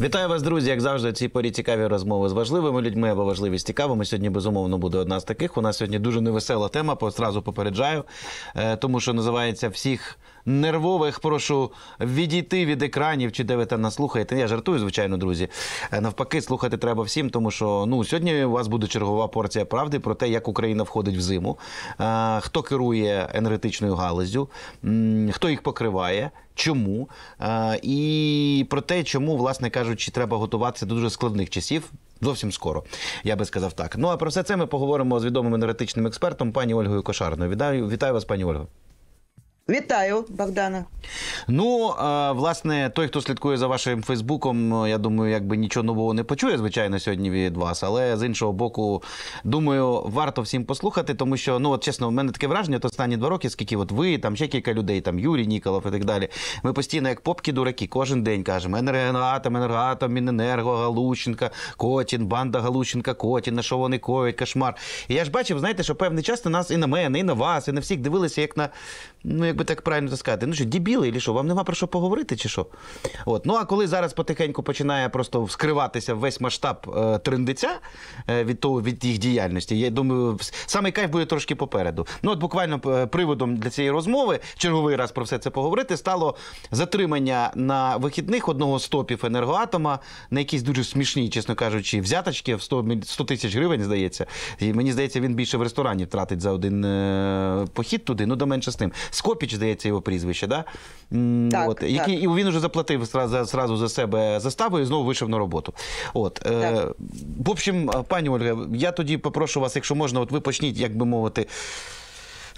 Вітаю вас, друзі, як завжди, ці порі цікаві розмови з важливими людьми або важливість цікавими. Сьогодні безумовно буде одна з таких. У нас сьогодні дуже невесела тема, сразу попереджаю, е, тому що називається всіх нервових, прошу відійти від екранів, чи де ви там нас слухаєте. Я жартую, звичайно, друзі. Е, навпаки, слухати треба всім, тому що ну сьогодні у вас буде чергова порція правди про те, як Україна входить в зиму, е, хто керує енергетичною галузю, хто їх покриває. Чому е, і про те, чому, власне кажучи, треба готуватися до дуже складних часів зовсім скоро, я би сказав так. Ну а про все це ми поговоримо з відомим енергетичним експертом, пані Ольгою Кошарною. Вітаю, вітаю вас, пані Ольго. Вітаю, Богдана. Ну власне, той, хто слідкує за вашим Фейсбуком, е, я думаю, якби нічого нового не почує, звичайно, сьогодні від вас. Але з іншого боку, думаю, варто всім послухати, тому що ну от чесно, в мене таке враження, от останні два роки, скільки от ви там ще кілька людей, там Юрій Ніколов і так далі. Ми постійно, як попки дураки, кожен день кажемо: енергоатом, енергоатом, Міненерго, Галущенка, Котін, банда Галущенка, Котін, на що вони коють, кошмар. І я ж бачив, знаєте, що певний час на нас і на мене, і на вас, і на всіх дивилися, як на ну якби так правильно сказати, ну що, дібіли, і що, вам нема про що поговорити, чи що? От. Ну а коли зараз потихеньку починає просто вскриватися весь масштаб е, трендиця е, від того, від їх діяльності, я думаю, саме кайф буде трошки попереду. Ну от буквально е, приводом для цієї розмови, черговий раз про все це поговорити, стало затримання на вихідних одного з топів енергоатома на якісь дуже смішні, чесно кажучи, взяточки в 100 100 тисяч гривень, здається. І мені здається, він більше в ресторані втратить за один е, похід туди, ну до менше з тим. Скопіч, здається, його прізвище, да? так, От, який І він вже заплатив зразу за себе заставу і знову вийшов на роботу. От, е, так. В общем, пані Ольга, я тоді попрошу вас, якщо можна, от ви почніть, як би мовити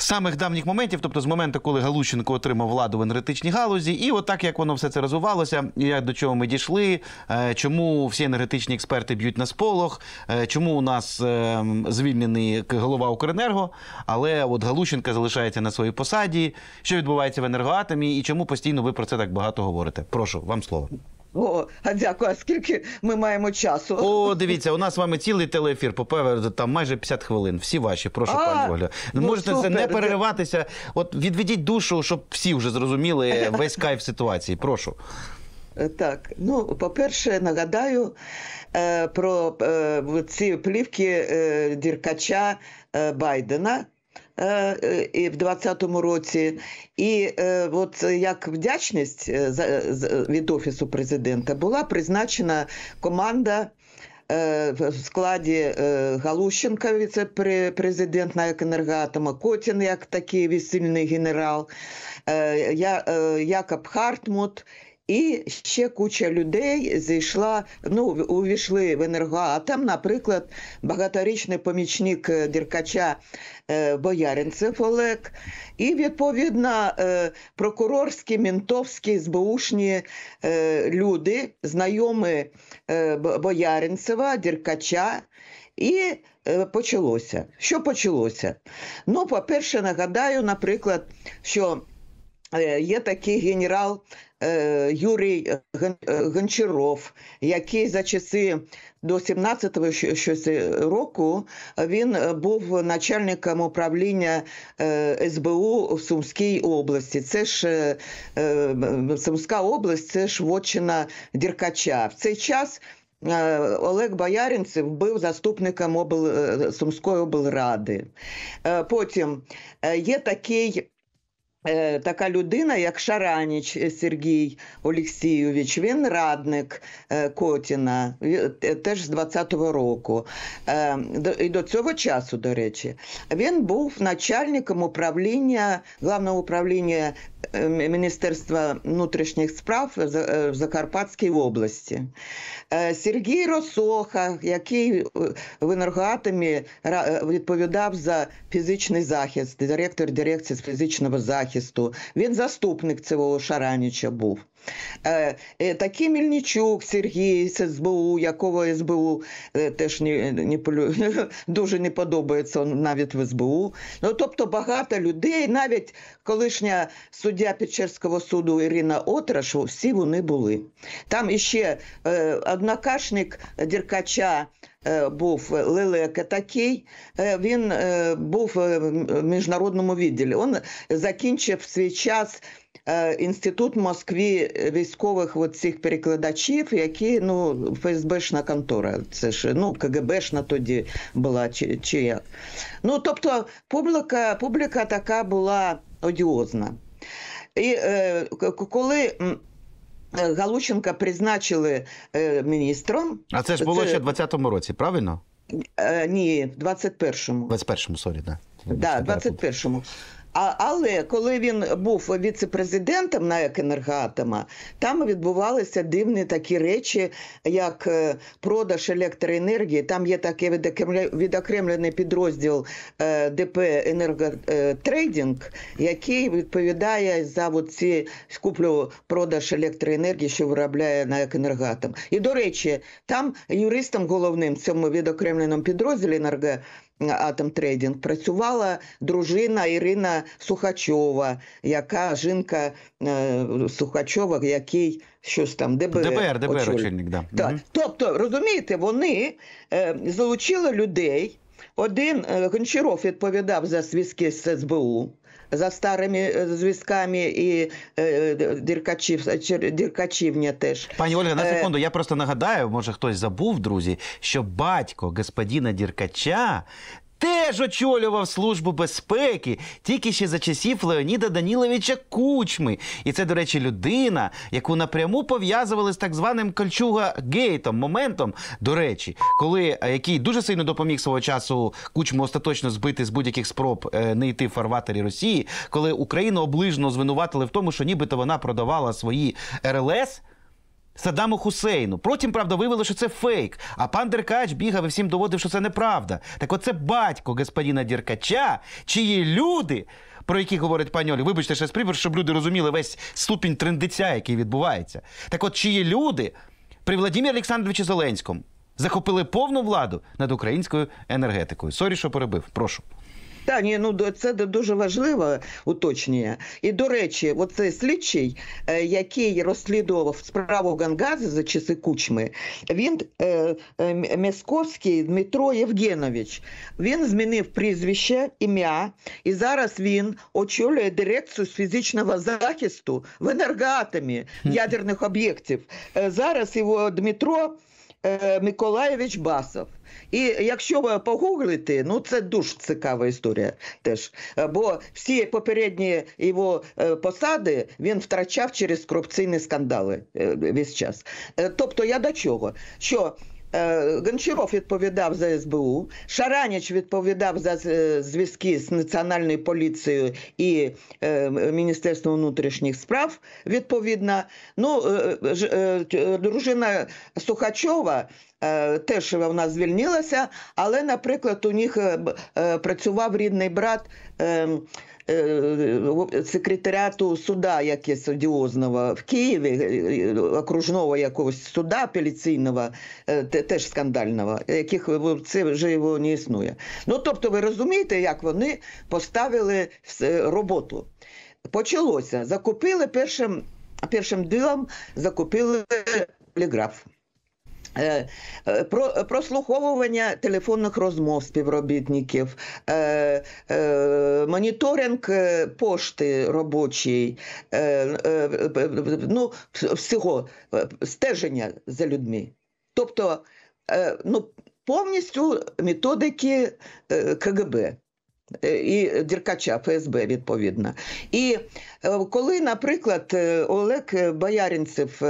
самих давніх моментів, тобто з моменту, коли Галущенко отримав владу в енергетичній галузі, і отак як воно все це розвивалося, як до чого ми дійшли, е, чому всі енергетичні експерти б'ють на сполох, е, чому у нас е, звільнений голова Укренерго, але от Галущенка залишається на своїй посаді, що відбувається в енергоатомі і чому постійно ви про це так багато говорите? Прошу вам слово. О, а дякую. А скільки ми маємо часу? О, дивіться, у нас з вами цілий телеефір, попереду там майже 50 хвилин. Всі ваші, прошу, А, пані Оля. ну, Можете це супер. не перериватися. От відведіть душу, щоб всі вже зрозуміли весь кайф ситуації. Прошу. Е, так, ну по-перше, нагадаю е, про е, ці плівки е, діркача е, Байдена. Е, е, і в 20-му році. І е, от як вдячність від офісу президента була призначена команда. В складі Галущенка, віце-президент на «Енергоатома», Котін, як такий весільний генерал, Якоб Хартмут і ще куча людей зійшла. Ну увійшли в енергоатом. Наприклад, багаторічний помічник е, Діркача е, Бояринцев Олег, і відповідно е, прокурорські, ментовські, СБУшні люди, знайомі Бояринцева, Діркача. І почалося. Що почалося? Ну, по-перше, нагадаю, наприклад, що є такий генерал Е, Юрій е, е, Гончаров, який за часи до 17-го щось року він був начальником управління СБУ в Сумській області. Це ж Сумська область, це ж вотчина Діркача. В цей час. Олег Бояринцев був заступником обл... Сумської облради. Потім є такий Е, така людина, як Шараніч е, Сергій Олексійович, він радник е, Котіна, теж з 20-го року. І до цього часу, до речі, він був начальником управління, главного управління Міністерства внутрішніх справ в е, Закарпатській області. Е, Сергій Росоха, який е, в енергоатомі відповідав за фізичний захист, директор дирекції з фізичного захисту. Він заступник цього Шараніча був. Е, е, Такий Мільнічук Сергій з СБУ, якого СБУ е, теж не, не, дуже не подобається навіть в СБУ. Ну, Тобто багато людей, навіть колишня суддя Печерського суду Ірина Отраш, всі вони були. Там іще однокашник Діркача Е, був лелека такий, е, він е, був в міжнародному відділі. Він закінчив свій час. Інститут в Москві військових цих перекладачів, які ну ФСБшна контора, це ж ну КГБшна тоді була чи, чи як. Ну тобто публіка публіка така була одіозна. І е, коли Е, Галученка призначили е, міністром. А це ж було це... ще в 20-му році, правильно? Е, ні, в 21-му. 21-му, сорі, да. Да, 21-му. А, Але коли він був віцепрезидентом на екенергоатома, там відбувалися дивні такі речі, як е, продаж електроенергії. Там є такий відокремлений підрозділ е, ДП енерготрейдинг, е, який відповідає за ці скуплю продаж електроенергії, що виробляє на екенергоатом. І до речі, там юристом головним в цьому відокремленому підрозділі енерготрейдингу Атом Атомтрейдинг працювала дружина Ірина Сухачова, яка жінка е, Сухачова, який щось там ДБР ДБР, ДБР очільник. Да. Так. Тобто, розумієте, вони е, залучили людей. Один е, Гончаров відповідав за зв'язки з СБУ. За старими е, зв'язками і е, е діркачів діркачівня теж пані Ольга на секунду. Я просто нагадаю, може хтось забув, друзі, що батько господіна Діркача теж очолював Службу безпеки тільки ще за часів Леоніда Даніловича Кучми. І це, до речі, людина, яку напряму пов'язували з так званим Кольчуга Гейтом, моментом, до речі, коли е, який дуже сильно допоміг свого часу Кучму остаточно збити з будь-яких спроб е, не йти в фарватері Росії, коли Україну оближно звинуватили в тому, що нібито вона продавала свої РЛС. Саддаму Хусейну. Потім, правда, виявили, що це фейк. А пан Деркач бігав і всім доводив, що це неправда. Так оце батько господіна Деркача, чиї люди, про які говорить пані Олі, вибачте, ще спрібер, щоб люди розуміли весь ступінь трендиця, який відбувається. Так от чиї люди при Владимирі Олександровичі Зеленському захопили повну владу над українською енергетикою. Сорі, що перебив, прошу. Та ні, ну це дуже важливе уточнення. І до речі, оцей слідчий, е, який розслідував справу Гангазу за часи кучми, він е, е, Місковський Дмитро Євгенович. Він змінив прізвище, ім'я, і зараз він очолює дирекцію з фізичного захисту в енергоатомі ядерних об'єктів. Зараз його Дмитро Е, Миколаєвич Басов. І якщо ви е, погуглите, ну це дуже цікава історія теж. Е, бо всі попередні його посади він втрачав через корупційні скандали весь час. Тобто я до чого? Що Е, Гончаров відповідав за СБУ, Шараніч відповідав за зв'язки з національною поліцією і е, Міністерством внутрішніх справ. Відповідно, ну е, дружина Сухачова. Теж вона звільнилася, але, наприклад, у них працював рідний брат ем, Е, е, секретаріату суда, якесь одіозного в Києві, е, окружного якогось суда апеляційного, теж скандального, яких це вже його не існує. Ну тобто, ви розумієте, як вони поставили роботу. Почалося. Закупили першим першим ділом, закупили поліграф. Е, е, про прослуховування телефонних розмов співробітників, е, е, моніторинг е, пошти робочої, е, е, ну, всього стеження за людьми. Тобто е, ну, повністю методики КГБ. І Діркача ФСБ відповідно. І коли, наприклад, Олег Бояринцев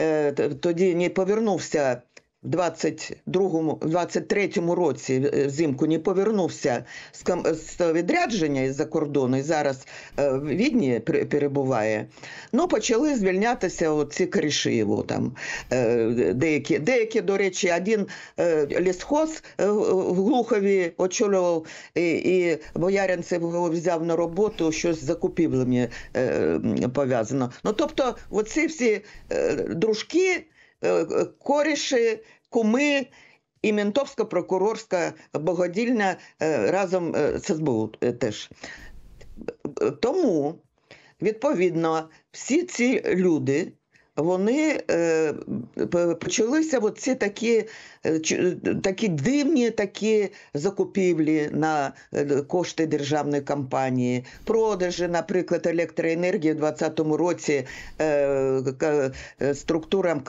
Е, тоді не повернувся в 22-23 році е, взимку не повернувся з відрядження із за кордону і зараз е, в відні перебуває. Ну почали звільнятися ці коріші його там. Е, деякі, деякі, до речі, один лісхоз в Глухові очолював і, і бояринцев його взяв на роботу, щось з закупівлями пов'язано. Ну тобто, оці всі дружки. Е, е, коріші, куми. І ментовська прокурорська богодільня е, разом з СБУ теж. Тому, відповідно, всі ці люди вони е, почалися оці такі е, такі дивні такі закупівлі на е, кошти державної компанії, продажі, наприклад, електроенергії в 2020 році е, е структурам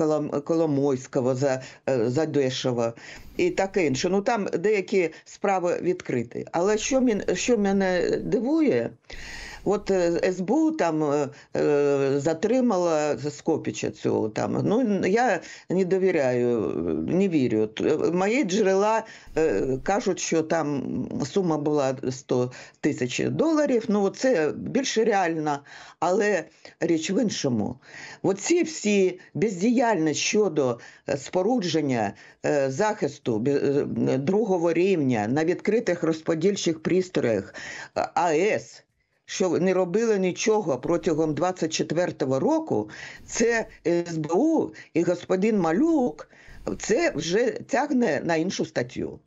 Коломойського за, за дешево і таке інше. Ну там деякі справи відкриті. Але що, мен, що мене дивує? От е, СБУ там е, е, затримала Скопіча цього там. Ну я не довіряю, не вірю. Мої джерела кажуть, що там сума була 100 тисяч доларів. Ну це більше реально, але річ в іншому. Оці всі бездіяльність щодо спорудження захисту другого рівня на відкритих розподільчих пристроях АЕС що не робили нічого протягом 24-го року, це СБУ і господин Малюк це вже тягне на іншу статтю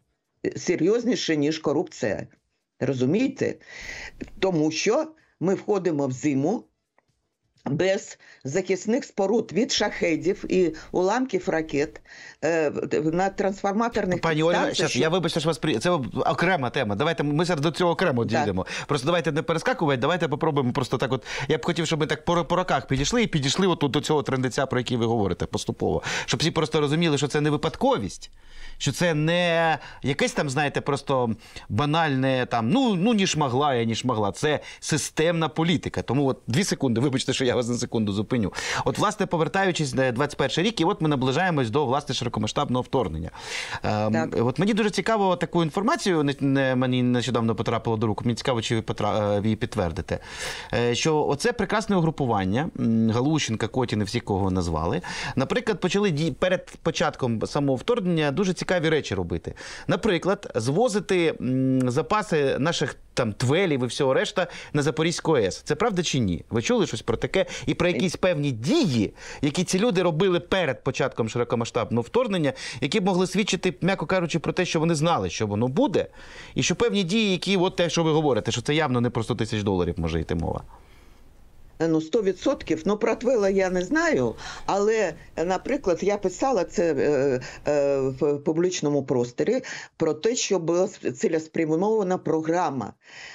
серйозніше ніж корупція. Розумієте? Тому що ми входимо в зиму без захисних споруд від шахедів і уламків ракет е, на трансформаторних пані Оля, зараз, що... я вибачте, що вас при це окрема тема. Давайте ми зараз до цього окремо дійдемо. Просто давайте не перескакувати. Давайте попробуємо просто так. От я б хотів, щоб ми так по, по роках підійшли і підійшли отут до цього трендеця, про який ви говорите поступово, щоб всі просто розуміли, що це не випадковість, що це не якесь там, знаєте, просто банальне там ну ну ніж могла, я ніж могла. Це системна політика. Тому от дві секунди, вибачте, що я я вас на секунду зупиню. От, власне, повертаючись на 21 рік, і от ми наближаємось до власне широкомасштабного вторгнення. Е, от мені дуже цікаво таку інформацію. Не, не мені нещодавно потрапило до рук. Мені цікаво, чи ви потра... Е, її підтвердите. Е, що оце прекрасне угрупування Галущенка, і всі кого назвали. Наприклад, почали ді... перед початком самого вторгнення дуже цікаві речі робити. Наприклад, звозити запаси наших там Твелів і всього решта на Запорізьку ОЕС. Це правда чи ні? Ви чули щось про таке і про якісь певні дії, які ці люди робили перед початком широкомасштабного вторгнення, які б могли свідчити, м'яко кажучи, про те, що вони знали, що воно буде, і що певні дії, які от те, що ви говорите, що це явно не про 100 тисяч доларів може йти мова. Е, ну 100%, Ну про Твила я не знаю, але, е, наприклад, я писала це е, е, в публічному просторі про те, що була цілеспрямована програма.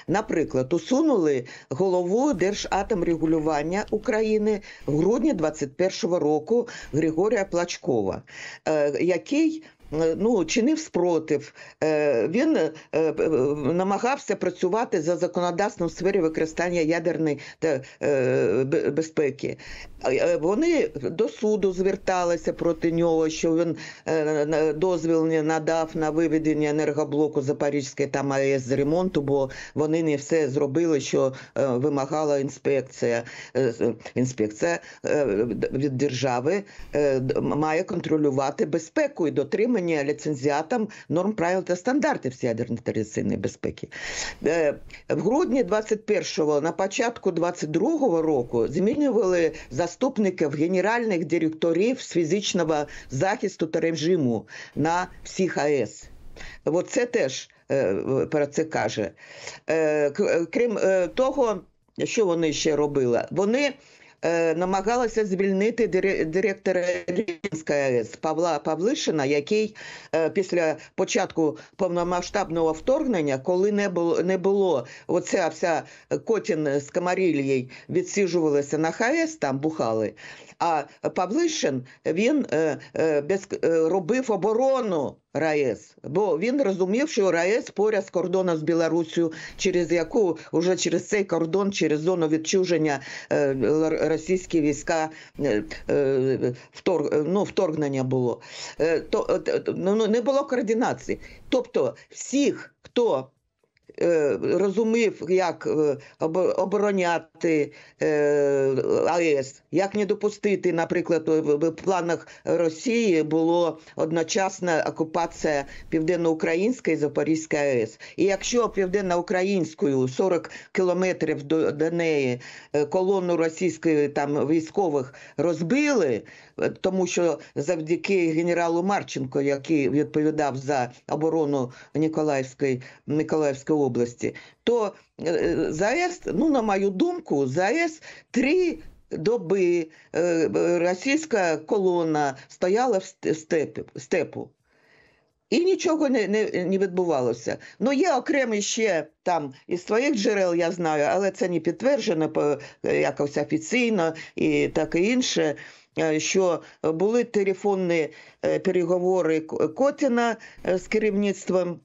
Наприклад, усунули голову Держатомрегулювання України в грудні 2021 року Григорія Плачкова, е, який Е, ну, чинив спротив, е, він е, намагався працювати за законодавством в сфері використання ядерної безпеки. Вони до суду зверталися проти нього, що він дозвіл не надав на виведення енергоблоку Запорізької та АЕС з ремонту, бо вони не все зробили, що вимагала інспекція. Інспекція від держави має контролювати безпеку і дотримання дотримання ліцензіатам норм правил та стандартів з ядерної та радіаційної безпеки. Е, в грудні 21-го, на початку 22-го року, змінювали заступників генеральних директорів з фізичного захисту та режиму на всіх АЕС. Оце теж е, про це каже. Е, крім того, що вони ще робили? Вони Е, намагалася звільнити директора Рівненської АЕС Павла Павлишина, який е, після початку повномасштабного вторгнення, коли не було не було оця вся котін з Камарілією відсіжувалася на ХАЕС, там бухали. А Павлишин він е, без робив оборону. РаЕС, бо він розумів, що РаЕС поряд з кордоном з Білоруссю, через яку уже через цей кордон, через зону відчуження е, російські війська е, е, вторг, ну, вторгнення було. То ну не було координації. Тобто всіх, хто Е, розумів, як е, обороняти е, АЕС, як не допустити, наприклад, в планах Росії було одночасна окупація південноукраїнської і Запорізької АЕС. І якщо південноукраїнською 40 кілометрів до, до неї колону російської там військових розбили, тому що завдяки генералу Марченко, який відповідав за оборону Ніколаївської Ніколаївської области, то е, ЗАЕС, ну на мою думку, ЗАЕС три доби е, російська колона стояла в степу. І нічого не не, не відбувалося. Ну є окремі ще там із своїх джерел, я знаю, але це не підтверджено е, якось офіційно і таке інше. Що були телефонні переговори Котіна з керівництвом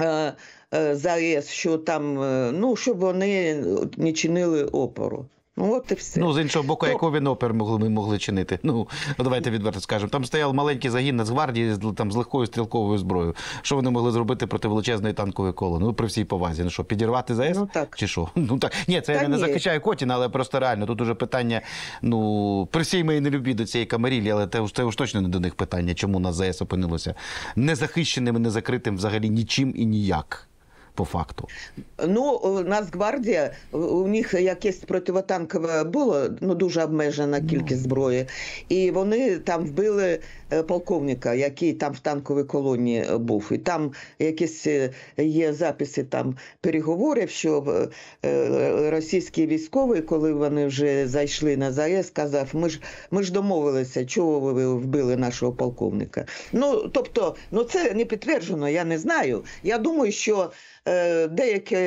Е, е, за АЕС, що там е, ну щоб вони не чинили опору. Ну, от і все. Ну, з іншого боку, ну, яку він опер могли, ми могли чинити. Ну, ну давайте відверто скажемо. Там стояв маленький загін Нацгвардії з там з легкою стрілковою зброєю. Що вони могли зробити проти величезної танкової коло? Ну при всій повазі. Ну що, підірвати ЗС? Ну так. Чи що? Ну так. Ні, це Та я не захищаю Котіна, але просто реально. Тут уже питання. Ну, при всій моїй нелюбі до цієї камарілі, але це, це ж точно не до них питання, чому нас ЗС опинилося незахищеним і незакритим взагалі нічим і ніяк по факту? Ну е, Нацгвардія, е, у них якесь противотанкове було ну дуже обмежена ну. кількість зброї, і вони там вбили Е, полковника, який там в танковій колонії е, був, і там якісь е, є записи там переговорів, що російські військові, коли вони вже зайшли на заєс, сказав: ми ж ми ж домовилися, чого ви вбили нашого полковника. Ну тобто, ну це не підтверджено, я не знаю. Я думаю, що. Деякі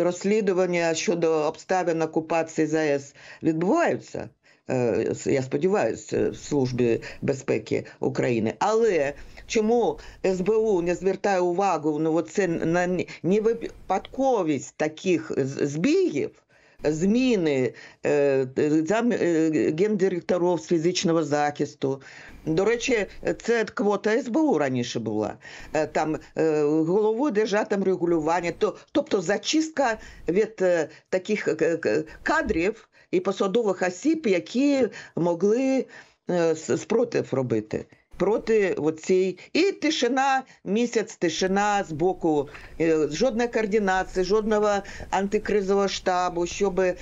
розслідування щодо обставин окупації ЗАЕС відбуваються, Е, я сподіваюся, в службі безпеки України. Але чому СБУ не звертає увагу ну, це на ні випадковість таких збігів? Зміни е, там е, гендиректорів з фізичного захисту. До речі, це квота СБУ раніше була. Там головою держатом регулювання, то тобто зачистка від таких кадрів, і посадових осіб, які могли е, спротив робити. Проти оцій і тишина, місяць, тишина з боку е, жодної координації, жодного антикризового штабу. щоб... Е,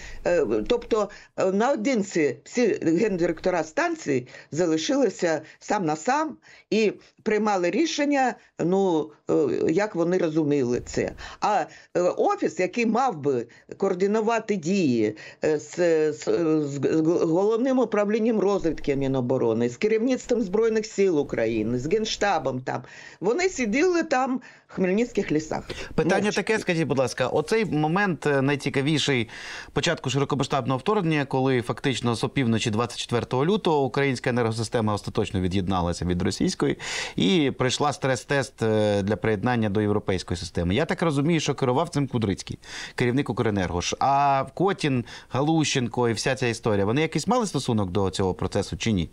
тобто наодинці всі гендиректора станції залишилися сам на сам і приймали рішення. Ну Е, як вони розуміли це. А е, офіс, який мав би координувати дії е, з, з, з головним управлінням розвідки Міноборони, з керівництвом збройних сил України, з генштабом, там вони сиділи там хмельницьких лісах. Питання Мовчки. таке, скажіть, будь ласка, оцей момент е, найцікавіший початку широкомасштабного вторгнення, коли фактично з опівночі 24 лютого українська енергосистема остаточно від'єдналася від російської і пройшла стрес-тест е, для приєднання до європейської системи. Я так розумію, що керував цим Кудрицький, керівник Укренерго. А Котін, Галущенко і вся ця історія вони якийсь мали стосунок до цього процесу чи ні?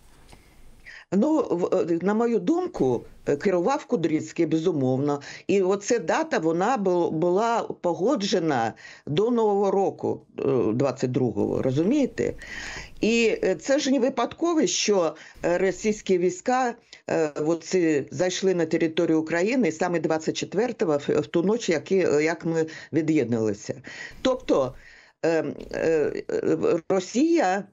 Ну е, на мою думку, е, керував Кудрицький, безумовно, і оця дата вона була погоджена до нового року, 22-го, е, розумієте? І це ж не випадково, що російські війська оці, зайшли на територію України саме 24-го, в ту ніч, як, як ми від'єдналися. Тобто ем, Росія.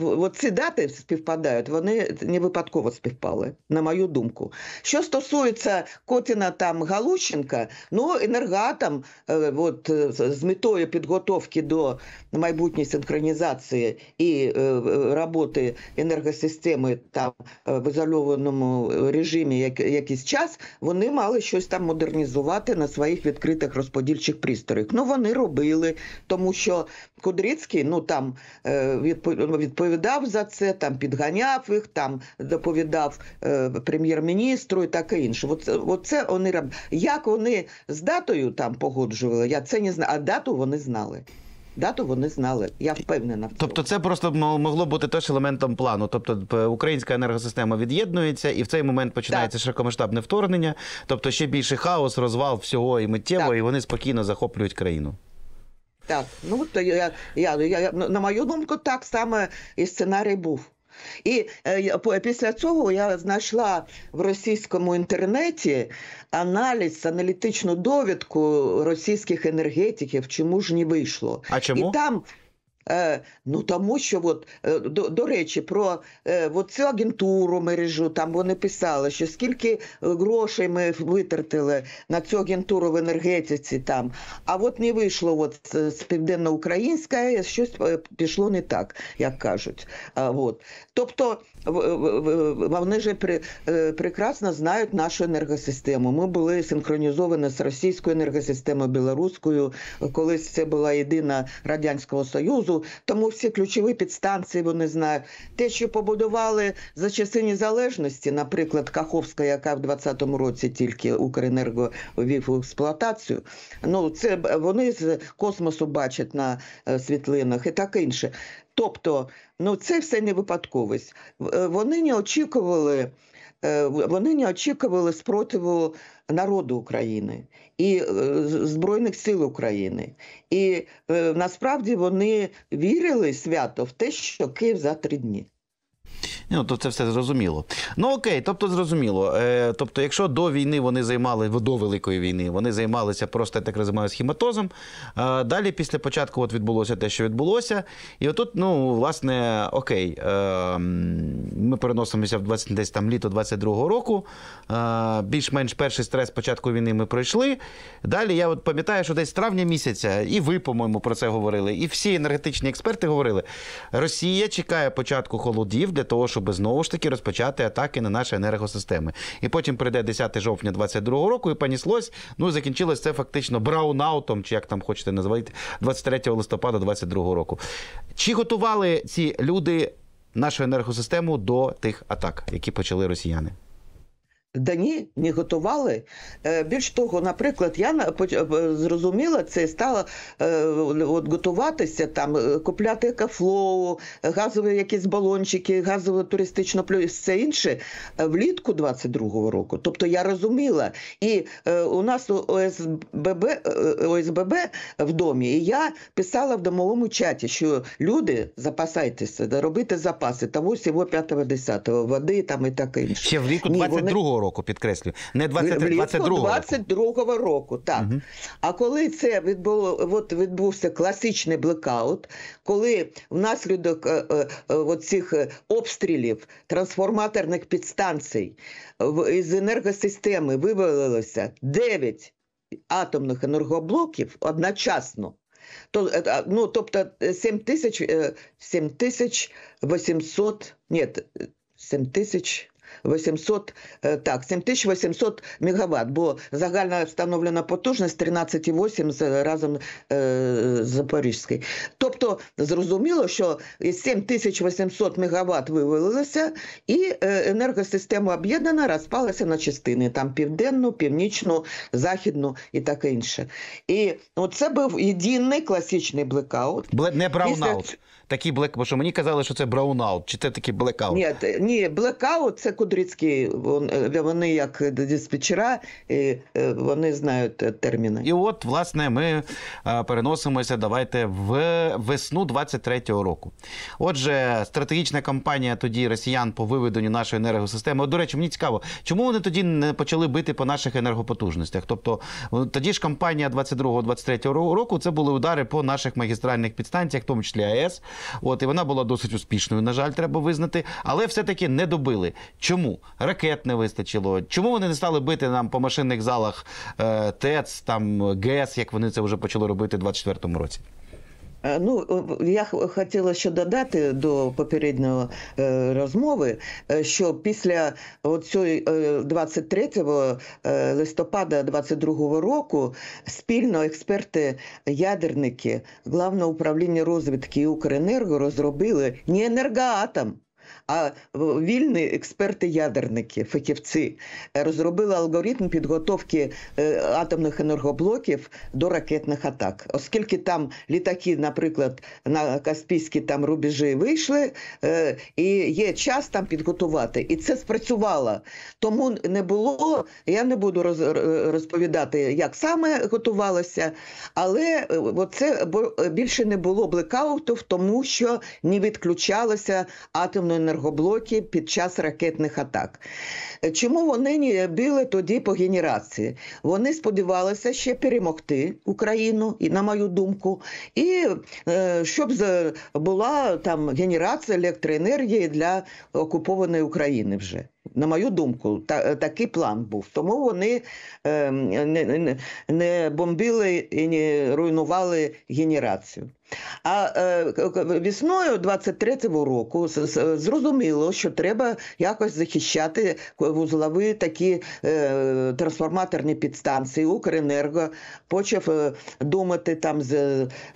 От ці дати співпадають, вони не випадково співпали, на мою думку. Що стосується Котіна там Галущенка, ну енергатом, е, от, е, з метою підготовки до майбутньої синхронізації і е, роботи енергосистеми там в ізольованому режимі як, якийсь час, вони мали щось там модернізувати на своїх відкритих розподільчих пристроях. Ну вони робили, тому що Кудрицький, ну там від відповідав за це, там підганяв їх, там доповідав е, прем'єр-міністру і таке інше. Оце, оце вони роб... Як вони з датою там погоджували, я це не знаю, а дату вони знали. Дату вони знали, я впевнена. в цьому. Тобто, це просто могло бути теж елементом плану. Тобто, українська енергосистема від'єднується, і в цей момент починається широкомасштабне вторгнення, тобто ще більше хаос, розвал всього і миттєво, так. і вони спокійно захоплюють країну. Так, ну то я я, я ну, на мою думку, так само і сценарій був. І е, після цього я знайшла в російському інтернеті аналіз, аналітичну довідку російських енергетиків, чому ж не вийшло. А чому? І там Е, ну тому що, от, е, до, до речі, про е, от цю агентуру мережу там вони писали, що скільки грошей ми витратили на цю агентуру в енергетиці там. А от не вийшло от, з південноукраїнська, щось пішло не так, як кажуть. От. Тобто вони же при, е, прекрасно знають нашу енергосистему. Ми були синхронізовані з російською енергосистемою, білоруською. Колись це була єдина радянського союзу. Тому всі ключові підстанції вони знають. Те, що побудували за часи незалежності, наприклад, Каховська, яка в 20-му році тільки Укренерго ввів в експлуатацію. Ну це вони з космосу бачать на е, світлинах і так інше. Тобто, ну це все не випадковість. Е, вони не очікували. Е, вони не очікували спротиву народу України і е, Збройних сил України, і насправді вони вірили свято в те, що Київ за три дні. Ну то це все зрозуміло. Ну окей, тобто зрозуміло. Е, Тобто, якщо до війни вони займали до великої війни, вони займалися просто я так розумію, схематозом. Е, далі після початку от відбулося те, що відбулося, і отут, ну власне, окей, е, ми переносимося в 20, десь там літо 22-го року. Е, Більш-менш перший стрес початку війни ми пройшли. Далі я от пам'ятаю, що десь травня місяця, і ви, по-моєму, про це говорили, і всі енергетичні експерти говорили: Росія чекає початку холодів для того, щоб щоб знову ж таки розпочати атаки на наші енергосистеми. І потім прийде 10 жовтня 2022 року і поніслось. Ну і закінчилось це фактично браунаутом, чи як там хочете назвати, 23 листопада 2022 року. Чи готували ці люди нашу енергосистему до тих атак, які почали росіяни? Да ні, не готували. Е, більш того, наприклад, я е, зрозуміла це стала е, от, готуватися там, купляти екофлоу, газові якісь балончики, газове туристичну плюс все інше влітку 22-го року. Тобто я розуміла, і у нас ОСББ ОСББ в домі, і я писала в домовому чаті, що люди запасайтеся, робите запаси того, всього 5-10, води там і таке інше. Ще влітку 22-го року, підкреслюю, не 23, 22-го 22-го року, так. Угу. А коли це відбуло, от відбувся класичний блекаут, коли внаслідок е, е, е, цих обстрілів трансформаторних підстанцій з енергосистеми вивалилося 9 атомних енергоблоків одночасно. То, ну, Тобто 7800, ні, 7000 800, е, так, 7800 мегаватт, бо загальна встановлена потужність 13,8 разом е, з Запорізькою. Тобто зрозуміло, що 7800 мегаватт вивелилося, і е, енергосистема об'єднана розпалася на частини, там південну, північну, західну і таке інше. І це був єдиний класичний блекаут. Не браунат. Такі блек, бо що мені казали, що це браунаут. чи це такий блекаут? Ні, ні, блекаут це куди мудрецькі, е, вони як диспетчера, е, вони знають е, терміни. І от, власне, ми переносимося. Давайте в весну 23-го року. Отже, стратегічна кампанія тоді росіян по виведенню нашої енергосистеми. От, До речі, мені цікаво, чому вони тоді не почали бити по наших енергопотужностях? Тобто тоді ж кампанія 22-23 року це були удари по наших магістральних підстанціях, в тому числі АЕС. От і вона була досить успішною. На жаль, треба визнати, але все таки не добили. Чому? Криму. Ракет не вистачило. Чому вони не стали бити нам по машинних залах е, ТЕЦ, там ГЕС, як вони це вже почали робити в 2024 році? Е, ну, е, я хотіла ще додати до попередньої розмови, що після оцього 23 листопада 22 року спільно експерти-ядерники Главного управління розвідки і Укренерго розробили не енергоатом, а вільні експерти-ядерники, фахівці е, розробили алгоритм підготовки е, атомних енергоблоків до ракетних атак, оскільки там літаки, наприклад, на Каспійські там рубежі вийшли, е, і є час там підготувати, і це спрацювало. Тому не було. Я не буду розповідати, як саме готувалося, але це більше не було блекаутів, тому що не відключалося атомної енергії енергоблоки під час ракетних атак. Е, чому вони били тоді по генерації? Вони сподівалися ще перемогти Україну, і на мою думку, і е, щоб була там генерація електроенергії для окупованої України вже на мою думку, та, е, такий план був. Тому вони е, не не бомбили і не руйнували генерацію. А е, весною 23-го року зрозуміло, що треба якось захищати вузлові такі е, трансформаторні підстанції, Укренерго почав е, думати там, з,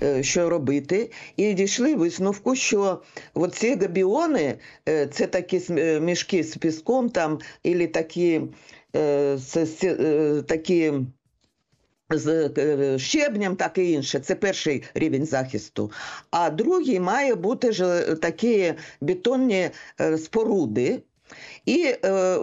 е, що робити, і дійшли висновку, що ці габіони е, це такі е, мішки з піском дом там, или такие, э, с, э, такі з э, щебнем, так і інше. Це перший рівень захисту. А другий має бути ж е, такі бетонні е, споруди. І е,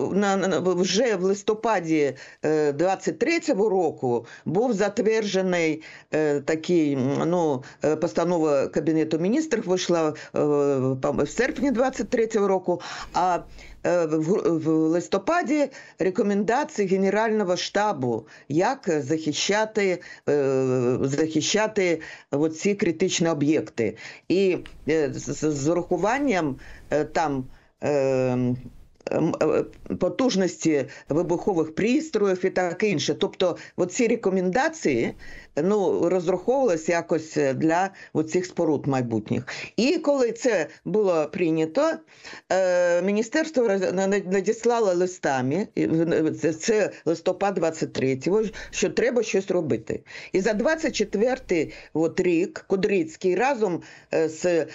вже в листопаді е, 23-го року був затверджений е, такий ну, е, постанова Кабінету міністрів вийшла е, в серпні 23-го року. А Е, в листопаді рекомендації Генерального штабу, як захищати е, захищати ці критичні об'єкти, і е, з урахуванням там. Потужності вибухових пристроїв і таке інше, тобто, оці рекомендації ну розраховувалось якось е, для оцих споруд майбутніх. І коли це було прийнято, е, міністерство надіслало листами. Це листопад 23-го, що треба щось робити. І за 24-й рік Кудрицький разом е, з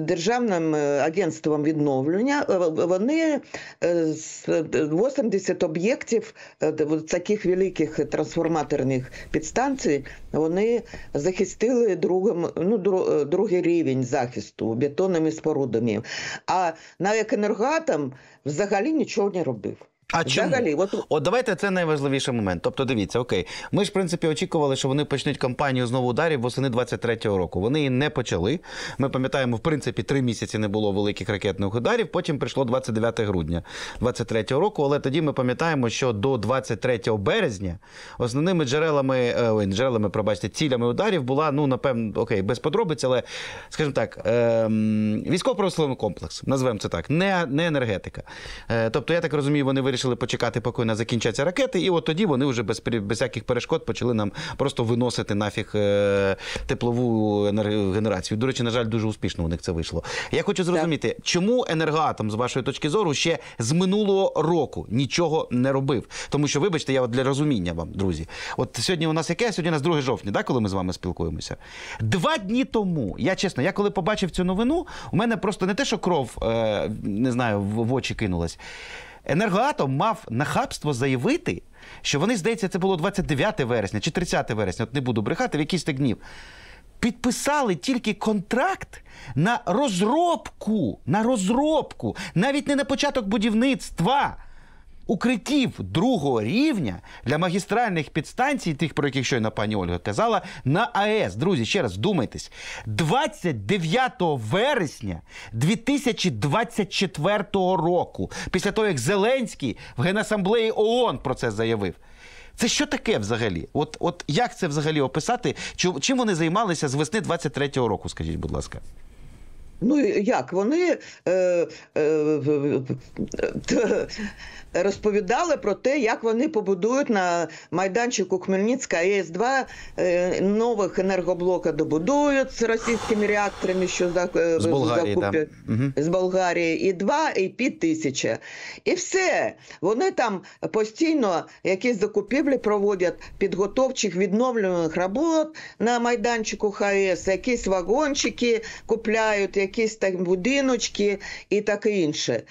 державним агентством відновлення вони 80 об'єктів таких великих трансформаторних підстанцій вони захистили другим, ну, е, другий рівень захисту бетонними спорудами. А на екенергатом взагалі нічого не робив. А чому? от... От давайте це найважливіший момент. Тобто, дивіться, окей, ми ж в принципі очікували, що вони почнуть кампанію знову ударів восени 23-го року. Вони її не почали. Ми пам'ятаємо, в принципі, три місяці не було великих ракетних ударів. Потім прийшло 29 грудня 23-го року. Але тоді ми пам'ятаємо, що до 23 березня основними джерелами е, ой, джерелами, пробачте, цілями ударів була ну напевно, окей, без подробиць, але скажімо так, ем, військово промисловий комплекс, назвемо це так, не не енергетика. Е, тобто, я так розумію, вони вирішили вирішили почекати, поки не закінчаться ракети, і от тоді вони вже без без всяких перешкод почали нам просто виносити нафіг е, теплову генерацію. До речі, на жаль, дуже успішно у них це вийшло. Я хочу зрозуміти, так. чому енергоатом з вашої точки зору ще з минулого року нічого не робив, тому що, вибачте, я от для розуміння вам, друзі, от сьогодні у нас яке сьогодні у нас 2 жовтня, да, коли ми з вами спілкуємося. Два дні тому я чесно, я коли побачив цю новину, у мене просто не те, що кров е, не знаю в очі кинулась енергоатом мав нахабство заявити, що вони, здається, це було 29 вересня чи 30 вересня, от не буду брехати, в якісь так днів. Підписали тільки контракт на розробку, на розробку, навіть не на початок будівництва. Укриттів другого рівня для магістральних підстанцій, тих, про яких щойно пані Ольга казала, на АЕС. Друзі, ще раз вдумайтесь, 29 вересня 2024 року, після того, як Зеленський в Генасамблеї ООН про це заявив. Це що таке взагалі? От от як це взагалі описати? Чим вони займалися з весни 23-го року? Скажіть, будь ласка. Ну як вони е, е, розповідали про те, як вони побудують на майданчику Хмельницька АЕС 2 е, нових енергоблока добудують з російськими реакторами, що за е, з Болгарії закупять, да. з Болгарії, і два, і під тисяча. І все вони там постійно якісь закупівлі проводять підготовчих відновлюваних робот на майданчику ХАЕС, якісь вагончики купляють якісь там будиночки і таке інше.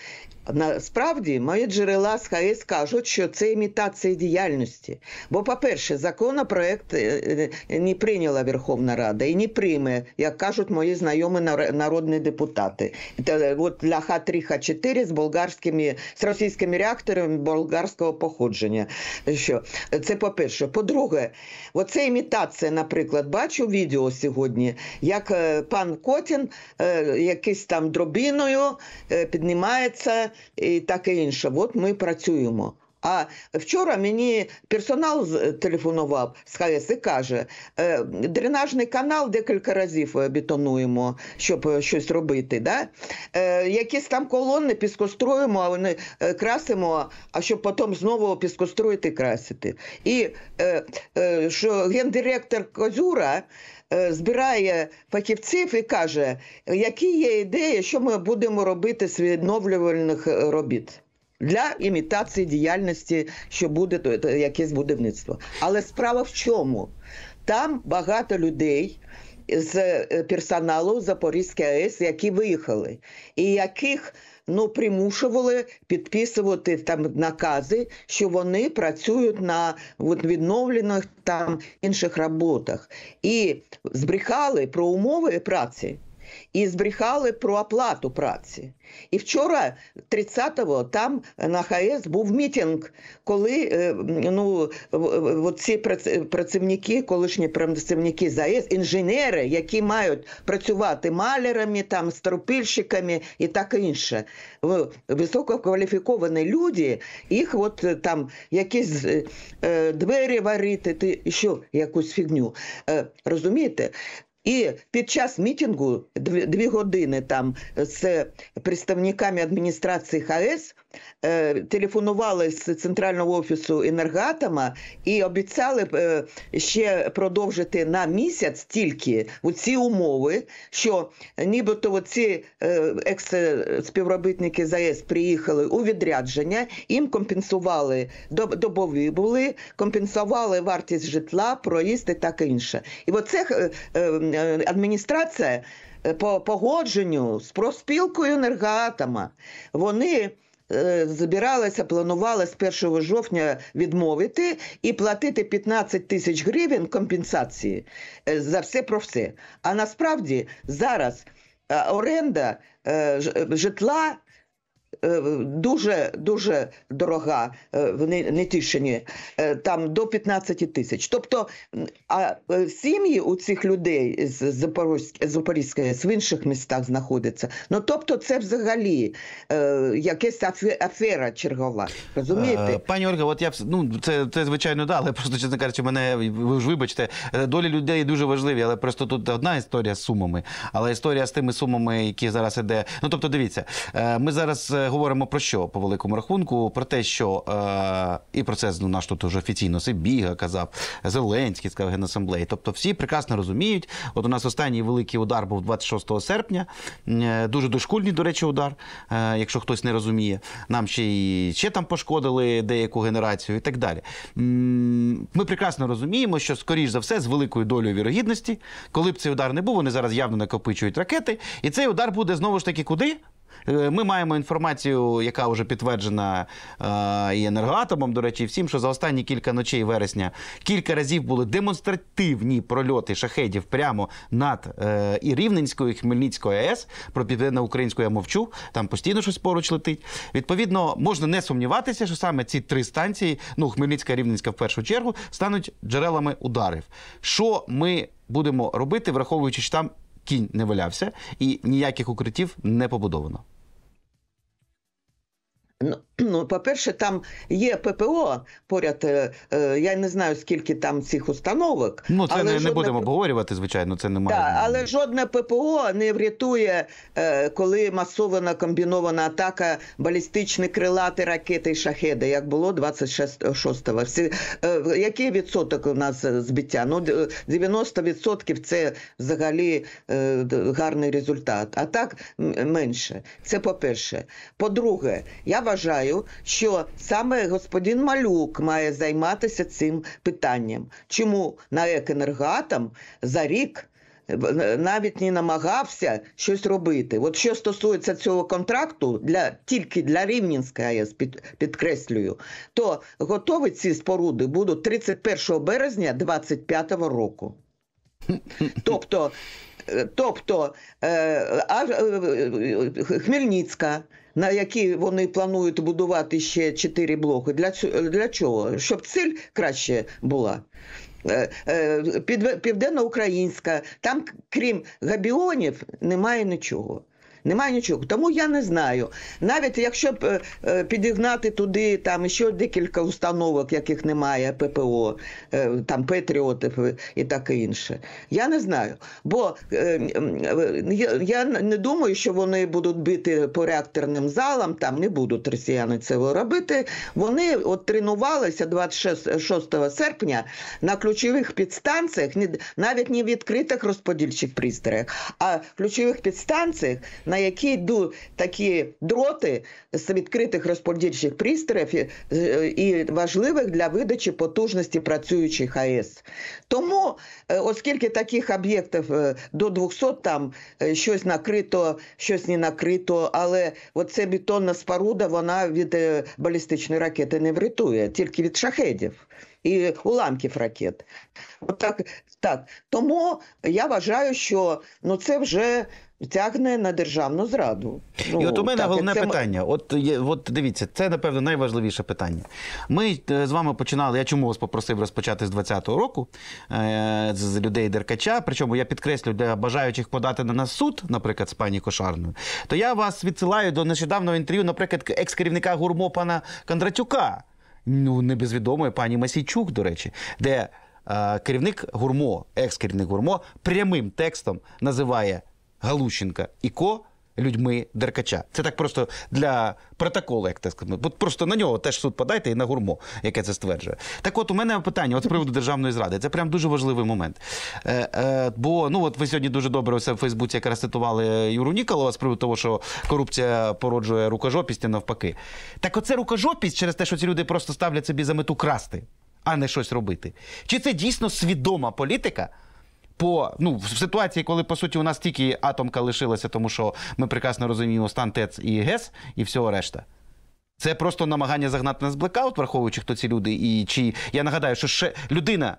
Насправді мої джерела з ХАЕС кажуть, що це імітація діяльності. Бо, по-перше, законопроект е, е, не прийняла Верховна Рада і не прийме, як кажуть мої знайомі народні депутати. от для Х3, Х4 з болгарськими з російськими реакторами болгарського походження. Е, що це по-перше, по-друге, оце імітація, наприклад, бачу відео сьогодні, як пан Котін якийсь там дробіною піднімається і таке інше. От ми працюємо. А вчора мені персонал телефонував з ХС і каже: «Е, дренажний канал декілька разів е, бетонуємо, щоб е, щось робити. Да? Якісь там колони піскоструємо, а вони красимо, а щоб потім знову піскостроїти красити. І що гендиректор Козюра Е, збирає фахівців і каже, які є ідеї, що ми будемо робити з відновлювальних е, робіт. Для імітації діяльності, що буде то якесь будівництво. Але справа в чому? Там багато людей з е, персоналу Запорізької АЕС, які виїхали, і яких ну примушували підписувати там накази, що вони працюють на відновлених там інших роботах, і збрехали про умови праці і збрехали про оплату праці. І вчора, 30-го, там на ХАЕС був мітинг, коли е, ну, ці працівники, колишні працівники ЗАЕС, інженери, які мають працювати малярами, там, стропильщиками і так інше. Висококваліфіковані люди, їх от е, там якісь е, двері варити, ти що якусь фігню. Розумієте? І під час мітингу дві години там з представниками адміністрації ХАЕС Е, телефонували з центрального офісу енергатома і обіцяли е, ще продовжити на місяць тільки у ці умови, що нібито ці екс співробітники ЗАЕС приїхали у відрядження, їм компенсували добові були, компенсували вартість житла, проїзд і так інше. І оце е, адміністрація. По погодженню з профспілкою енергоатома вони Е, збиралася, планувала з 1 жовтня відмовити і платити 15 тисяч гривень компенсації е, за все про все. А насправді зараз е, оренда житла Е, дуже дуже дорога е, в Нетішині, е, там до 15 тисяч. Тобто, а сім'ї у цих людей з Запорізької, з інших містах знаходяться. Ну тобто, це взагалі якась афера чергова. Розумієте? Пані Ольга, от я ну це це звичайно да, але просто чесно кажучи, мене ви ж вибачте, долі людей дуже важливі, але просто тут одна історія з сумами, але історія з тими сумами, які зараз іде. Ну тобто, дивіться, ми зараз говоримо про що по великому рахунку? Про те, що е, і про це ну, наш тут вже офіційно Сибіга казав, Зеленський сказав генасамблеї. Тобто всі прекрасно розуміють. От у нас останній великий удар був 26 серпня. Е, дуже дошкульний, до речі, удар. Е, якщо хтось не розуміє, нам ще й ще там пошкодили деяку генерацію і так далі. Ми прекрасно розуміємо, що скоріш за все з великою долею вірогідності, коли б цей удар не був, вони зараз явно накопичують ракети, і цей удар буде знову ж таки куди? Е, ми маємо інформацію, яка вже підтверджена е, і енергоатомом. До речі, всім, що за останні кілька ночей вересня кілька разів були демонстративні прольоти шахедів прямо над е, і Рівненською, і Хмельницькою АЕС. Про південно-українську я мовчу. Там постійно щось поруч летить. Відповідно, можна не сумніватися, що саме ці три станції, ну Хмельницька, Рівненська в першу чергу, стануть джерелами ударів. Що ми будемо робити, враховуючи, що там кінь не валявся, і ніяких укриттів не побудовано. Ну, ну, по-перше, там є ППО поряд. Е, е, я не знаю, скільки там цих установок. Ну, це але не, жодна... не будемо обговорювати, звичайно, це немає. Так, але жодне ППО не врятує, е, коли масована комбінована атака, балістичні крилати, ракети і шахеди, як було 26-го. Всі... Який відсоток у нас збиття? Ну, 90% це взагалі гарний результат. А так менше. Це по-перше. По-друге, я вважаю, вважаю, що саме господин Малюк має займатися цим питанням. Чому на Екенергатам за рік? Е, е, навіть не намагався щось робити. От що стосується цього контракту, для тільки для Рівненська я підкреслюю, то готові ці споруди будуть 31 березня 2025 року. Тобто, е, тобто а Хмельницька, на якій вони планують будувати ще чотири блоки. Для для чого? Щоб ціль краще була. Е, е, Південноукраїнська, там, крім габіонів, немає нічого. Немає нічого. Тому я не знаю. Навіть якщо б е, е, підігнати туди там ще декілька установок, яких немає, ППО, е, там Петріотів і таке інше. Я не знаю. Бо я не думаю, що вони будуть бити по реакторним залам, там не будуть росіяни це робити. Вони от тренувалися 26 серпня на ключових підстанціях, навіть не відкритих розподільчих пристроях, а ключових підстанціях на які йдуть такі дроти з відкритих розподільчих пристроїв і е, важливих для видачі потужності працюючих АЕС. Тому, е, оскільки таких об'єктів е, до 200 там щось накрито, щось не накрито, але оце бетонна споруда вона від балістичної ракети не врятує, тільки від шахедів і уламків ракет. Так, так. Тому я вважаю, що ну це вже. Тягне на державну зраду. Ну, от у ну, мене так, головне це... питання. От от дивіться, це напевно найважливіше питання. Ми е, з вами починали. Я чому вас попросив розпочати з 20-го року е, з людей Деркача. Причому я підкреслю для бажаючих подати на нас суд, наприклад, з пані Кошарною. То я вас відсилаю до нещодавнього інтерв'ю, наприклад, екс-керівника гурмо пана Кондратюка ну не безвідомої пані Масійчук, до речі, де е, керівник гурмо, екс-керівник гурмо, прямим текстом називає Галущенка і Ко людьми Деркача. Це так просто для протоколу, як так сказати. От просто на нього теж суд подайте і на гурмо, яке це стверджує. Так от у мене питання от з приводу державної зради. Це прям дуже важливий момент. Е, е, Бо ну от ви сьогодні дуже добре все в Фейсбуці якраз цитували Юру Ніколова з приводу того, що корупція породжує рукожопість і навпаки. Так оце рукожопість через те, що ці люди просто ставлять собі за мету красти, а не щось робити. Чи це дійсно свідома політика? по ну в ситуації, коли по суті у нас тільки атомка лишилася, тому що ми прекрасно розуміємо стан ТЕЦ і ГЕС і всього решта. Це просто намагання загнати нас в блекаут, враховуючи хто ці люди, і чи я нагадаю, що ще людина.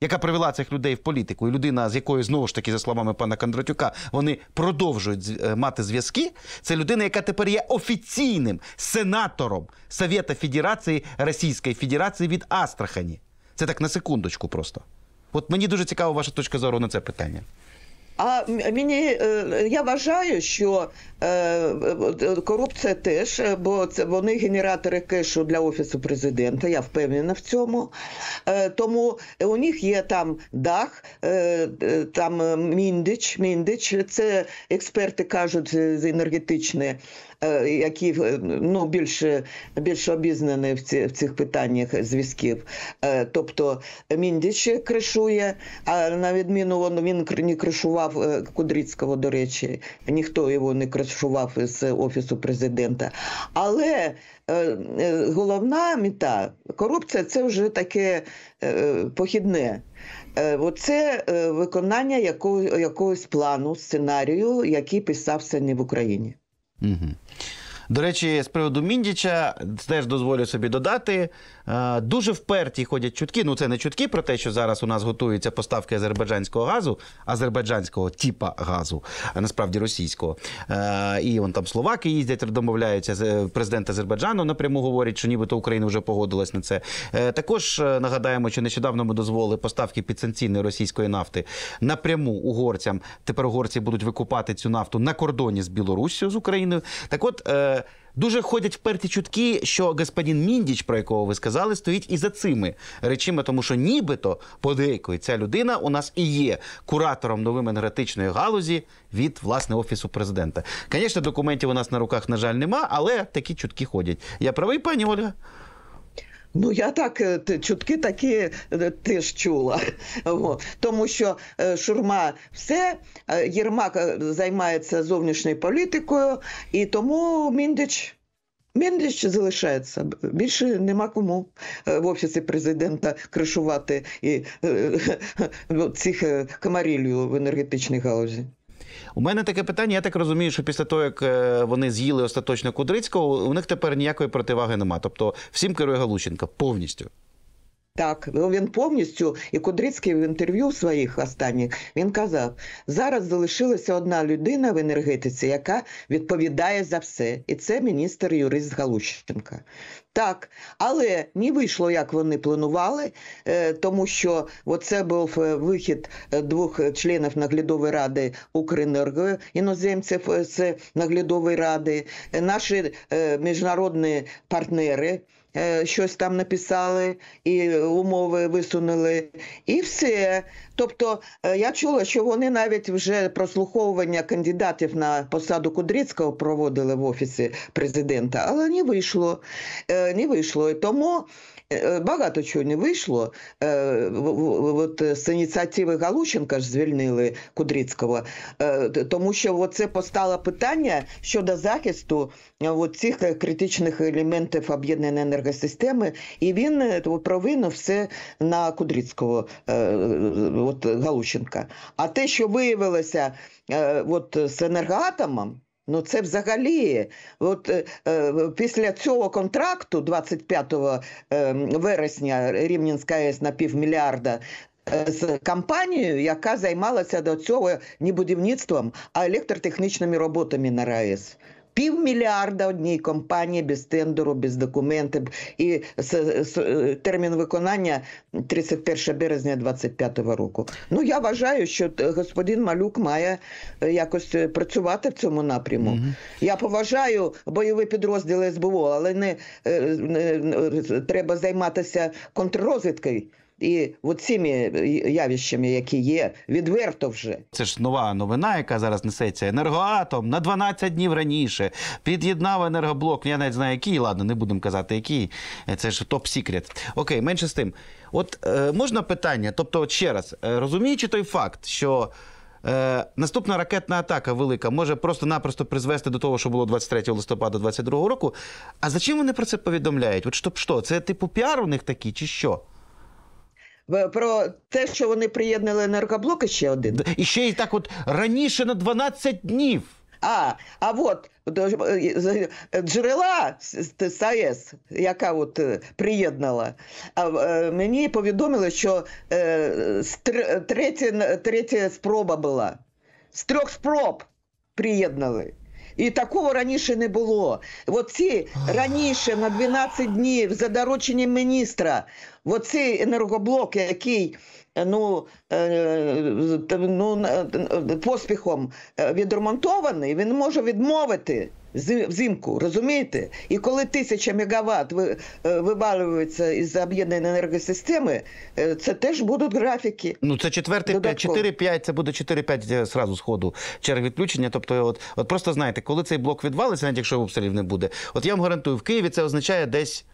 Яка привела цих людей в політику, і людина, з якою знову ж таки, за словами пана Кондратюка, вони продовжують е, мати зв'язки. Це людина, яка тепер є офіційним сенатором Совєта Федерації Російської Федерації від Астрахані. Це так на секундочку просто. От мені дуже цікава ваша точка зору на це питання. А мені е, я вважаю, що е, е, корупція теж, бо це вони генератори кешу для офісу президента. Я впевнена в цьому. Тому у них є там дах, там міндич. Міндич це експерти кажуть з енергетичної Е, які е, ну більше більш обізнані в ці в цих питаннях зв'язків. Е, тобто міндіч кришує, а на відміну він не кришував Кудріцького. до речі, ніхто його не кришував з офісу президента. Але головна мета корупція це вже таке похідне. Оце виконання якого якогось плану сценарію, який писався не в Україні. До речі, з приводу Міндіча теж дозволю собі додати. Е, дуже вперті ходять чутки. Ну це не чутки про те, що зараз у нас готуються поставки азербайджанського газу, азербайджанського типа газу, а насправді російського. Е, і вон там словаки їздять, домовляються. Е, президент Азербайджану напряму говорить, що нібито Україна вже погодилась на це. Також нагадаємо, що нещодавно ми дозволили поставки підсанкційної російської нафти напряму угорцям. Тепер угорці будуть викупати цю нафту на кордоні з Білоруссю з Україною. Так, от. Дуже ходять вперті чутки, що господин міндіч, про якого ви сказали, стоїть і за цими речами, тому що нібито подейкою ця людина у нас і є куратором новим енергетичної галузі від власне офісу президента. Звісно, документів у нас на руках, на жаль, нема, але такі чутки ходять. Я правий, пані Ольга. Ну, я так е, чутки такі е, теж чула, тому що е, шурма все, Єрмак займається зовнішньою політикою, і тому міндич. Міндич залишається більше нема кому в офісі президента кришувати і ну, цих комарілів в енергетичній галузі. У мене таке питання. Я так розумію, що після того, як е, вони з'їли остаточно Кудрицького, у них тепер ніякої противаги немає. Тобто всім керує Галущенко повністю. Так, він повністю і Кудрицький в інтерв'ю своїх останніх він казав: зараз залишилася одна людина в енергетиці, яка відповідає за все, і це міністр юрист Галущенка. Так, але не вийшло, як вони планували, е, тому що це був е, вихід е, двох членів наглядової ради Укренерго, іноземців з наглядової ради, наші міжнародні партнери. Е, щось там написали, і умови висунули, і все. Тобто е, я чула, що вони навіть вже прослуховування кандидатів на посаду Кудрицького проводили в офісі президента, але не вийшло. Е, не вийшло. тому Э, Багато чого не вийшло. Э, от з э, ініціативи Галущенка ж звільнили Кудрицького, тому що це постало питання щодо захисту е, цих е, критичних елементів об'єднаної енергосистеми, і він е, провинив все на Кудрицького от Галущенка. А те, що виявилося от з енергоатомом. Ну, це взагалі, от е, е після цього контракту, 25 е, вересня, Рівненська АЕС на півмільярда е, з компанією, яка займалася до цього не будівництвом, а електротехнічними роботами на РАЕС півмільярда одній компанії без тендеру, без документів і термін виконання 31 березня 2025 року. Ну я вважаю, що господин Малюк має е, якось е, працювати в цьому напряму. Mm Я поважаю бойові підрозділи СБУ, але не, е, не, не треба займатися контррозвідкою і от цими е, явищами, які є, відверто вже це ж нова новина, яка зараз несеться. Енергоатом на 12 днів раніше під'єднав енергоблок. Я навіть знаю, який ладно, не будемо казати, який е, це ж топ сікрет. Окей, менше з тим. От е, можна питання, тобто, от ще раз е, розуміючи той факт, що. Е, наступна ракетна атака велика може просто-напросто призвести до того, що було 23 листопада 22 року. А за чим вони про це повідомляють? От що, що це типу піар у них такі, чи що? Про те, що вони приєднали енергоблоки ще один. І ще і так, от раніше на 12 днів. А, а от е, е, джерела САЕС, яка от е, приєднала, мені повідомили, що третя, третя спроба була. З трьох спроб приєднали. І такого раніше не було. Оці раніше на 12 днів за дорученням міністра оцей енергоблок, який е, ну, е, ну, поспіхом е, відремонтований, він може відмовити взимку, розумієте? І коли тисяча мегаватт вивалюється із об'єднаної енергосистеми, це теж будуть графіки. Ну це 4-5, це буде 4-5 зразу сходу черг відключення. Тобто, от, от просто знаєте, коли цей блок відвалиться, навіть якщо обстрілів не буде, от я вам гарантую, в Києві це означає десь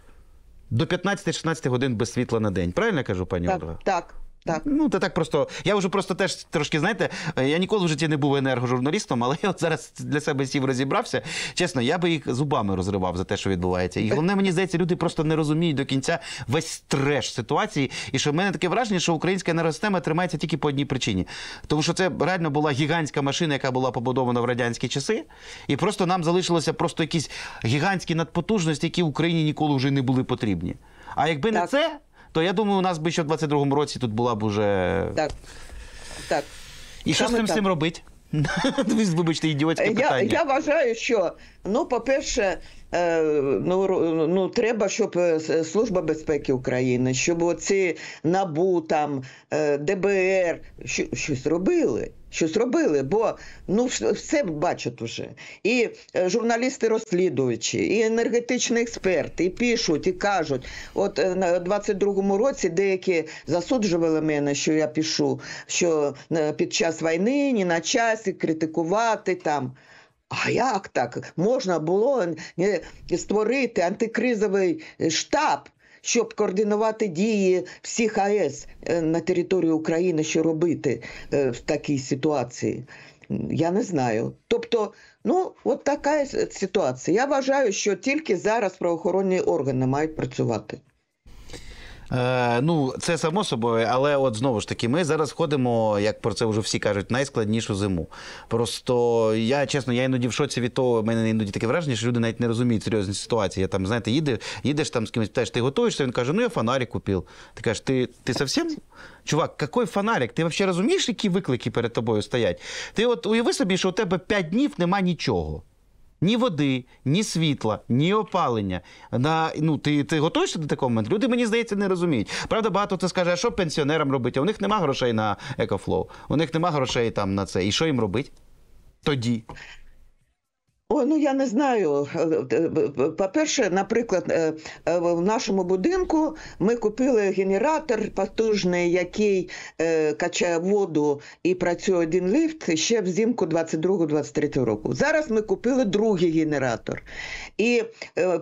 до 15-16 годин без світла на день. Правильно я кажу, пані Олега? Так. так. Так. Ну, це так просто. Я вже просто теж трошки, знаєте, е, я ніколи в житті не був енергожурналістом, але я от зараз для себе сів розібрався. Чесно, я би їх зубами розривав за те, що відбувається. І головне, мені здається, люди просто не розуміють до кінця весь треш ситуації. І що в мене таке враження, що українська енергосистема тримається тільки по одній причині. Тому що це реально була гігантська машина, яка була побудована в радянські часи. І просто нам залишилося просто якісь гігантські надпотужності, які Україні ніколи вже не були потрібні. А якби так. не це то я думаю, у нас би ще в 22-му році тут була б уже. Так. так. І що з цим всім робити? Вибачте, ідіотське я, Я вважаю, що ну, по-перше, е, ну ну треба, щоб е, служба безпеки України, щоб оці набу там е, ДБР щось робили. Щось робили, бо ну все бачать уже. І е, журналісти розслідуючі, і енергетичні експерти, і пишуть, і кажуть. От е, на 22-му році деякі засуджували мене, що я пишу, що е, під час війни, ні на часі, критикувати там. А як так можна було створити антикризовий штаб? щоб координувати дії всіх АЕС е, на території України, що робити е, в такій ситуації. Я не знаю. Тобто, ну от така ситуація. Я вважаю, що тільки зараз правоохоронні органи мають працювати. Е, Ну, це само собою, але от знову ж таки, ми зараз ходимо, як про це вже всі кажуть, найскладнішу зиму. Просто я чесно, я іноді в шоці від того, в мене іноді таке враження, що люди навіть не розуміють серйозні ситуації. Я там, знаєте, їде, їдеш там з кимось, питаєш, ти готуєшся? Він каже, ну я фонарик купив. Ти кажеш, ти ти совсем? Чувак, який фонарик? Ти взагалі розумієш, які виклики перед тобою стоять? Ти от уяви собі, що у тебе 5 днів нема нічого ні води, ні світла, ні опалення. На ну ти ти готуєшся до такого моменту? Люди мені здається не розуміють. Правда, багато хто скаже, а що пенсіонерам робити? У них нема грошей на екофлоу, у них нема грошей там на це. І що їм робити? Тоді Ой, ну я не знаю. По-перше, наприклад, е, е, в нашому будинку ми купили генератор потужний, який е, качає воду і працює один ліфт ще взимку 22-23 року. Зараз ми купили другий генератор і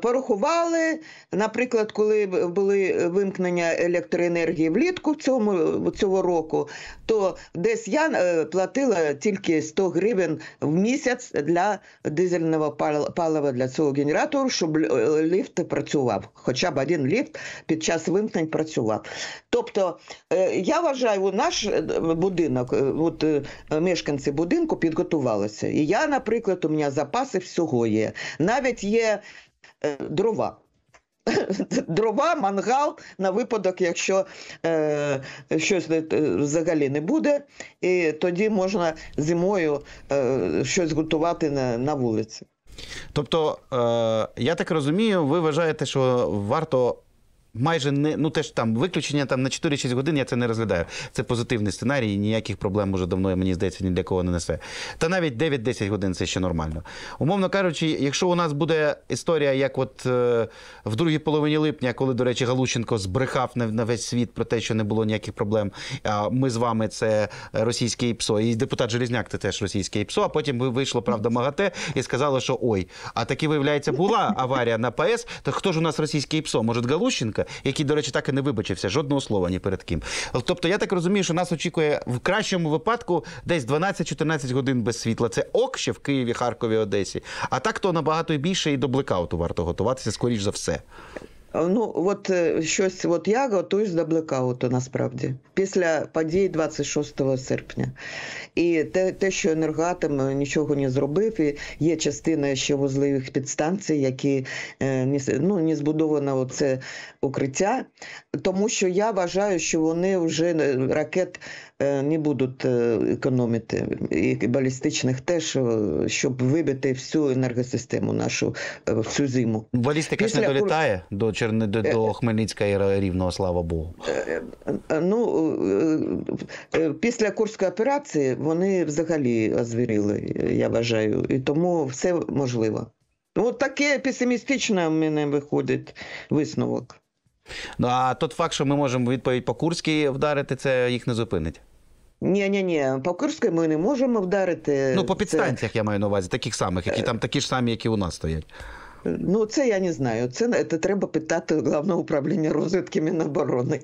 порахували. Наприклад, коли були вимкнення електроенергії влітку цьому цього року, то десь я платила тільки 100 гривень в місяць для дизель дизельного палива для цього генератору, щоб е, ліфт працював, хоча б один ліфт під час вимкнень працював. Тобто е, я вважаю, наш е, будинок, от мешканці будинку підготувалися. І я, наприклад, у мене запаси всього є. Навіть є дрова. дрова, мангал на випадок, якщо е, щось е, взагалі не буде, і тоді можна зимою е, щось готувати на, на вулиці. Тобто, е, я так розумію, ви вважаєте, що варто майже не ну теж там виключення там на 4-6 годин я це не розглядаю. Це позитивний сценарій, і ніяких проблем уже давно, мені здається, ні для кого не несе. Та навіть 9-10 годин це ще нормально. Умовно кажучи, якщо у нас буде історія, як от е, в другій половині липня, коли, до речі, Галученко збрехав на, на весь світ про те, що не було ніяких проблем. А ми з вами це російське ІПСО, і депутат Желізняк це теж російське ІПСО, а потім вийшло правда МАГАТЕ і сказало, що ой, а таки виявляється була аварія на ПС. Так хто ж у нас російське ІПСО? Може, Галущенко? який, до речі, так і не вибачився жодного слова ні перед ким. Тобто, я так розумію, що нас очікує в кращому випадку десь 12-14 годин без світла. Це ок ще в Києві, Харкові, Одесі. А так то набагато більше і до блекауту варто готуватися, скоріш за все. Ну, от е, щось, от я готуюсь до блекауту насправді після подій 26 серпня. І те, те, що енергатом е, нічого не зробив, і є частина ще вузливих підстанцій, які е, ну, не збудовано це укриття, тому що я вважаю, що вони вже е, ракет е, не будуть е, економити і балістичних теж, щоб вибити всю енергосистему нашу всю зиму. Балістика Після... ж не долітає до Черни до Хмельницька і рівного, слава Богу. Ну після курської операції вони взагалі озвіріли, я вважаю, і тому все можливо. От таке песимістичне в мене виходить висновок. Ну а тот факт, що ми можемо відповідь по Курській вдарити, це їх не зупинить. Ні, ні, ні, по Курській ми не можемо вдарити. Ну, по підстанціях це... я маю на увазі, таких самих, які е, там такі ж самі, які у нас стоять. Ну, це я не знаю. Це, це треба питати головного управління розвитки Міноборони.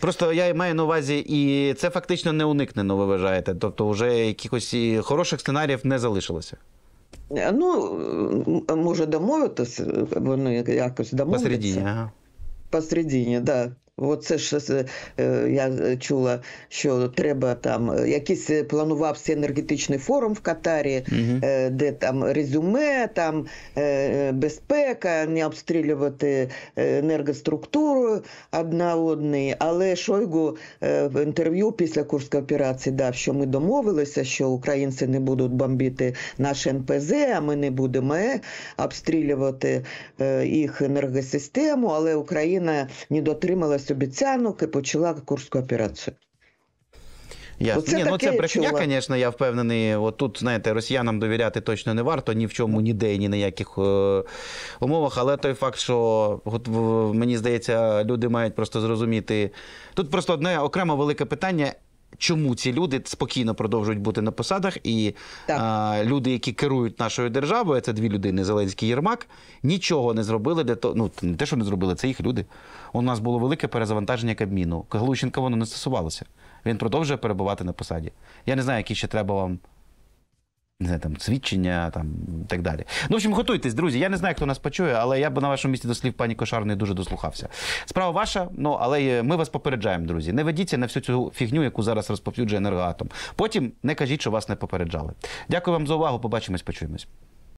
Просто я маю на увазі, і це фактично не уникнено, ви вважаєте. Тобто, вже якихось хороших сценаріїв не залишилося. Ну, може домовитися, вони якось домовляться. Посередині, ага. Посередині, так. Да. Оце ж е, е, я чула, що треба там е, якийсь планувався енергетичний форум в Катарі, угу. де там резюме, там безпека, не обстрілювати енергоструктуру одна одної. Але Шойгу в інтерв'ю після Курської операції дав, що ми домовилися, що українці не будуть бомбити наш НПЗ, а ми не будемо обстрілювати їх енергосистему, але Україна не дотрималась замість обіцянок і почала курську операцію. Ясно. Ні, ну це брехня, звісно, я впевнений. От тут, знаєте, росіянам довіряти точно не варто ні в чому, ніде, ні на яких е умовах. Але той факт, що от, мені здається, люди мають просто зрозуміти. Тут просто одне окремо велике питання, чому ці люди спокійно продовжують бути на посадах, і а, люди, які керують нашою державою, це дві людини, Зеленський Єрмак, нічого не зробили для того. Ну не те, що не зробили, це їх люди. У нас було велике перезавантаження Кабміну. Глущенка воно не стосувалося. Він продовжує перебувати на посаді. Я не знаю, які ще треба вам не знаю, там свідчення там і так далі. Ну, в общем, готуйтесь, друзі. Я не знаю, хто нас почує, але я б на вашому місці до слів пані Кошарної дуже дослухався. Справа ваша, ну але ми вас попереджаємо, друзі. Не ведіться на всю цю фігню, яку зараз розповсюджує енергоатом. Потім не кажіть, що вас не попереджали. Дякую вам за увагу. Побачимось, почуємось.